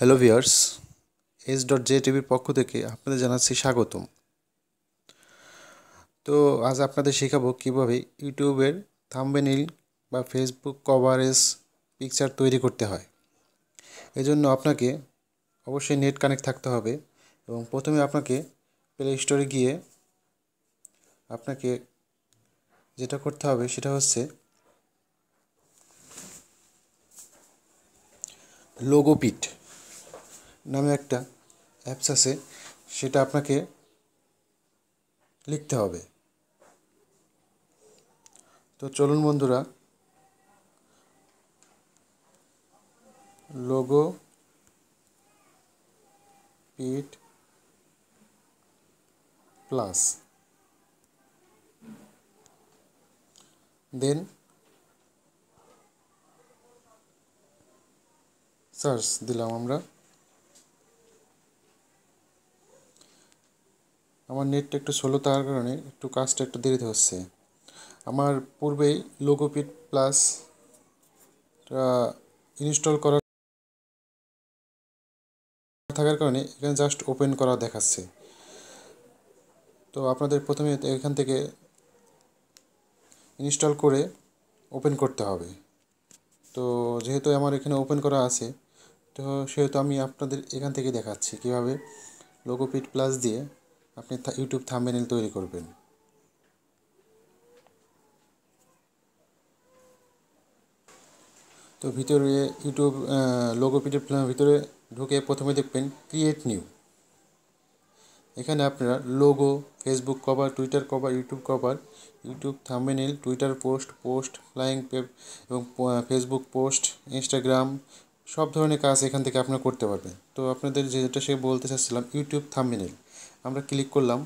hello viewers S dot J টিভির পক্ষ থেকে আপনাদের জানাচ্ছি স্বাগতম তো আজ আপনাদের শেখাবো কীভাবে ইউটিউবের থাম্বেনিল বা ফেসবুক কভারেজ পিকচার তৈরি করতে হয় এজন্য আপনাকে অবশ্যই নেট কানেক্ট থাকতে হবে এবং প্রথমে আপনাকে প্লে স্টোরে গিয়ে আপনাকে যেটা করতে হবে সেটা হচ্ছে লোগোপিট নামে একটা অ্যাপস আছে সেটা আপনাকে লিখতে হবে তো চলুন বন্ধুরা Logopit plus then search দিলাম আমরা আমার নেটটা একটু স্লো থাকার কারণে একটু কাজটা একটু দেরিতে হচ্ছে আমার পূর্বেই লোকোপিট প্লাস ইনস্টল করা থাকার কারণে এখানে জাস্ট ওপেন করা দেখাচ্ছে তো আপনাদের প্রথমে এখান থেকে ইনস্টল করে ওপেন করতে হবে তো যেহেতু আমার এখানে ওপেন করা আছে তো সেহেতু আমি আপনাদের এখান থেকে দেখাচ্ছি কিভাবে লোকোপিট প্লাস দিয়ে আপনি ইউটিউব থাম্বনেল তৈরি করবেন তো ভিতরে ইউটিউব লোগোপিডের ভিতরে ঢুকে প্রথমে দেখবেন ক্রিয়েট নিউ এখানে আপনারা logo Facebook cover Twitter cover YouTube cover YouTube thumbnail Twitter post post flying pep এবং ফেসবুক পোস্ট ইনস্টাগ্রাম সব ধরনের কাজ এখান থেকে আপনারা করতে পারবেন তো আপনাদের যেটা সে বলতে চাচ্ছিলাম ইউটিউব থাম্বনেল আমরা ক্লিক করলাম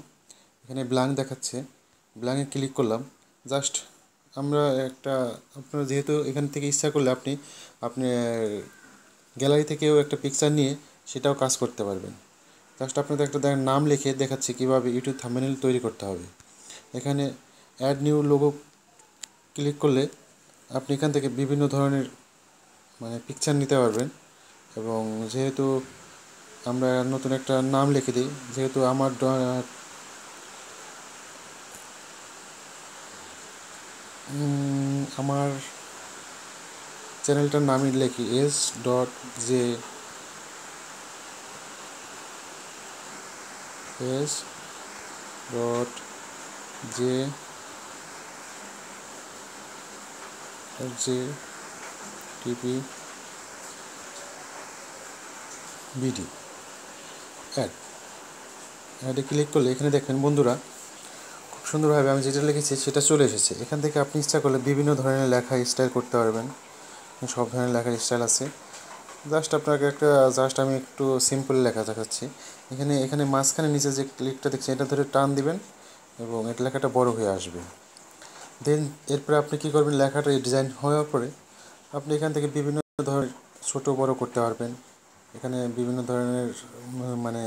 এখানে ব্ল্যাঙ্ক দেখাচ্ছে ব্ল্যাঙ্কে ক্লিক করলাম জাস্ট আমরা একটা আপনার যেহেতু এখান থেকে ইচ্ছা করলে আপনি আপনি গ্যালারি থেকেও একটা পিকচার নিয়ে সেটাও কাজ করতে পারবেন জাস্ট আপনাদের একটা দেখ নাম লিখে দেখাচ্ছে কীভাবে ইউটিউব থামেনেল তৈরি করতে হবে এখানে অ্যাড নিউ লোগো ক্লিক করলে আপনি এখান থেকে বিভিন্ন ধরনের মানে পিকচার নিতে পারবেন এবং যেহেতু আমরা নতুন একটা নাম লিখে দিই যেহেতু আমার আমার চ্যানেলটার নামই লিখি S dot J S dot J J TP BD এটা ক্লিক করলে এখানে দেখবেন বন্ধুরা খুব সুন্দরভাবে আমি যেটা লিখেছি সেটা চলে এসেছে এখান থেকে আপনি ইচ্ছা করলে বিভিন্ন ধরনের লেখা স্টাইল করতে পারবেন সব ধরনের লেখার স্টাইল আছে জাস্ট আপনাকে একটা জাস্ট আমি একটু সিম্পল লেখা দেখাচ্ছি এখানে এখানে মাঝখানে নিচে যে ক্লিকটা দেখছি এটা ধরে টান দিবেন এবং এটা লেখাটা বড় হয়ে আসবে দেন এরপরে আপনি কি করবেন লেখাটা ডিজাইন হওয়ার পরে আপনি এখান থেকে বিভিন্ন ধরনের ছোটো বড় করতে পারবেন এখানে বিভিন্ন ধরনের মানে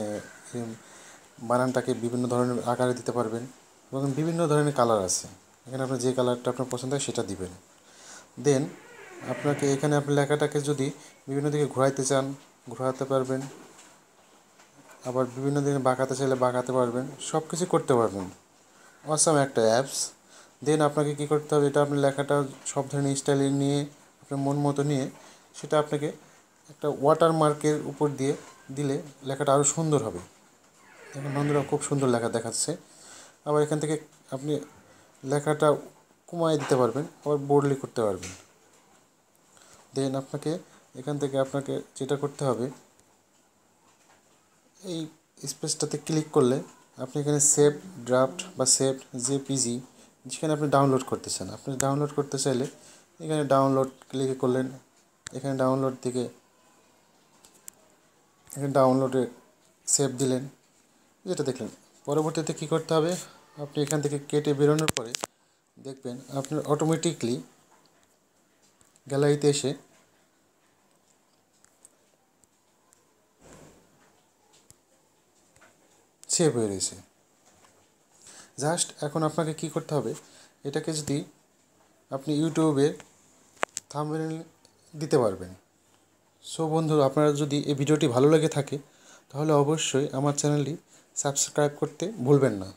বানানটাকে বিভিন্ন ধরনের আকারে দিতে পারবেন এবং বিভিন্ন ধরনের কালার আছে এখানে আপনার যে কালারটা আপনার পছন্দ হয় সেটা দিবেন দেন আপনাকে এখানে আপনি লেখাটাকে যদি বিভিন্ন দিকে ঘোরাইতে চান ঘোরাতে পারবেন আবার বিভিন্ন দিকে বাঁকাতে চাইলে বাঁকাতে পারবেন সব কিছু করতে পারবেন অসম একটা অ্যাপস দেন আপনাকে কি করতে হবে এটা আপনি লেখাটা সব ধরনের স্টাইলে নিয়ে আপনার মন মতো নিয়ে সেটা আপনাকে একটা ওয়াটার মার্কের উপর দিয়ে দিলে লেখাটা আরও সুন্দর হবে এখানে বন্ধুরা খুব সুন্দর লেখা দেখাচ্ছে আবার এখান থেকে আপনি লেখাটা কমায় দিতে পারবেন আবার বোর্ডলি করতে পারবেন দেন আপনাকে এখান থেকে আপনাকে যেটা করতে হবে এই স্পেসটাতে ক্লিক করলে আপনি এখানে সেভ ড্রাফট বা সেভ জে পিজি যেখানে আপনি ডাউনলোড করতে চান আপনি ডাউনলোড করতে চাইলে এখানে ডাউনলোড ক্লিক করলেন এখানে ডাউনলোড থেকে এখানে ডাউনলোডে সেভ দিলেন যেটা দেখলেন পরবর্তীতে কি করতে হবে আপনি এখান থেকে কেটে বেরোনোর পরে দেখবেন আপনার অটোমেটিকলি গ্যালারিতে এসে সেভ হয়ে রয়েছে জাস্ট এখন আপনাকে কি করতে হবে এটাকে যদি আপনি ইউটিউবে থামবেল দিতে পারবেন সো বন্ধু আপনারা যদি এই ভিডিওটি ভালো লেগে থাকে তাহলে অবশ্যই আমার চ্যানেলটি সাবস্ক্রাইব করতে ভুলবেন না